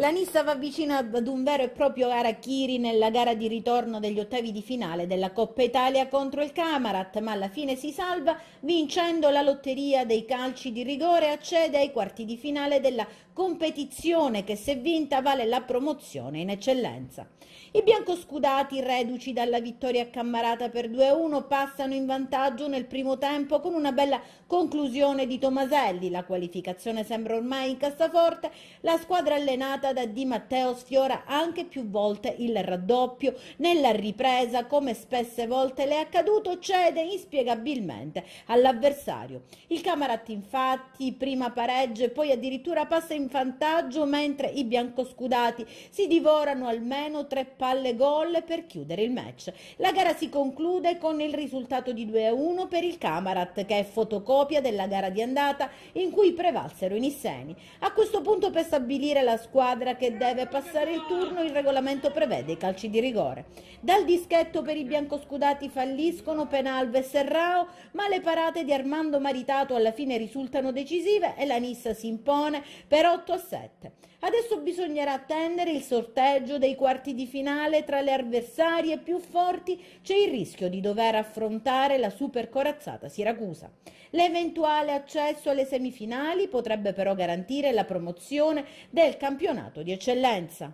La Nissa va vicino ad un vero e proprio Arachiri nella gara di ritorno degli ottavi di finale della Coppa Italia contro il Camarat, ma alla fine si salva vincendo la lotteria dei calci di rigore e accede ai quarti di finale della competizione che se vinta vale la promozione in eccellenza. I biancoscudati, reduci dalla vittoria a Cammarata per 2-1, passano in vantaggio nel primo tempo con una bella conclusione di Tomaselli. La qualificazione sembra ormai in cassaforte, la squadra allenata giocata da Di Matteo sfiora anche più volte il raddoppio. Nella ripresa, come spesse volte le è accaduto, cede inspiegabilmente all'avversario. Il Camarat infatti prima pareggia e poi addirittura passa in vantaggio mentre i biancoscudati si divorano almeno tre palle gol per chiudere il match. La gara si conclude con il risultato di 2-1 per il Camarat che è fotocopia della gara di andata in cui prevalsero i Nisseni. A questo punto per stabilire la squadra squadra che deve passare il turno, il regolamento prevede i calci di rigore. Dal dischetto per i biancoscudati falliscono Penalves e Rao, ma le parate di Armando Maritato alla fine risultano decisive e la Nissa si impone per 8 a 7. Adesso bisognerà attendere il sorteggio dei quarti di finale tra le avversarie più forti, c'è il rischio di dover affrontare la supercorazzata Siracusa. L'eventuale accesso alle semifinali potrebbe però garantire la promozione del campionato campionato di eccellenza.